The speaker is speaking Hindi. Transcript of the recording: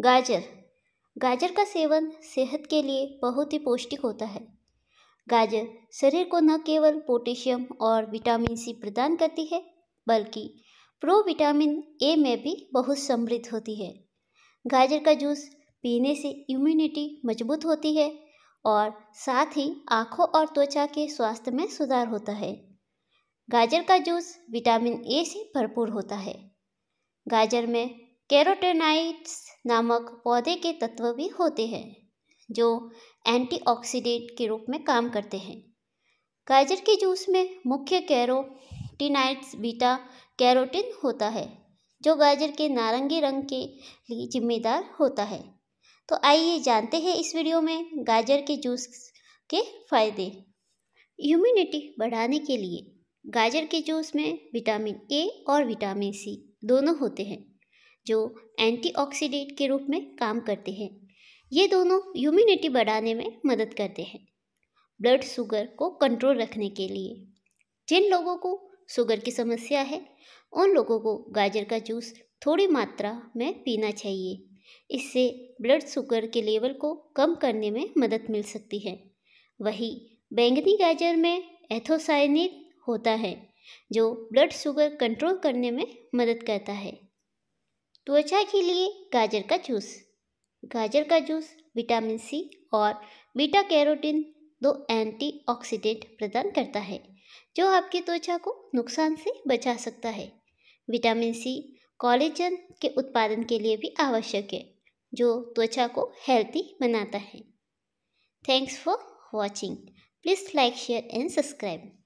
गाजर गाजर का सेवन सेहत के लिए बहुत ही पौष्टिक होता है गाजर शरीर को न केवल पोटेशियम और विटामिन सी प्रदान करती है बल्कि प्रो विटामिन ए में भी बहुत समृद्ध होती है गाजर का जूस पीने से इम्यूनिटी मजबूत होती है और साथ ही आँखों और त्वचा के स्वास्थ्य में सुधार होता है गाजर का जूस विटामिन ए से भरपूर होता है गाजर में कैरोटेनाइट्स नामक पौधे के तत्व भी होते हैं जो एंटीऑक्सीडेंट के रूप में काम करते हैं गाजर के जूस में मुख्य कैरोटीनाइट्स बीटा कैरोटीन होता है जो गाजर के नारंगी रंग के लिए जिम्मेदार होता है तो आइए जानते हैं इस वीडियो में गाजर के जूस के फायदे इम्यूनिटी बढ़ाने के लिए गाजर के जूस में विटामिन ए और विटामिन सी दोनों होते हैं जो एंटीऑक्सीडेंट के रूप में काम करते हैं ये दोनों ह्यूमिनिटी बढ़ाने में मदद करते हैं ब्लड शुगर को कंट्रोल रखने के लिए जिन लोगों को शुगर की समस्या है उन लोगों को गाजर का जूस थोड़ी मात्रा में पीना चाहिए इससे ब्लड शुगर के लेवल को कम करने में मदद मिल सकती है वही बैंगनी गाजर में एथोसाइनिक होता है जो ब्लड शुगर कंट्रोल करने में मदद करता है त्वचा के लिए गाजर का जूस गाजर का जूस विटामिन सी और बीटा कैरोटीन दो एंटीऑक्सीडेंट प्रदान करता है जो आपकी त्वचा को नुकसान से बचा सकता है विटामिन सी कॉलेजन के उत्पादन के लिए भी आवश्यक है जो त्वचा को हेल्थी बनाता है thanks for watching please like share and subscribe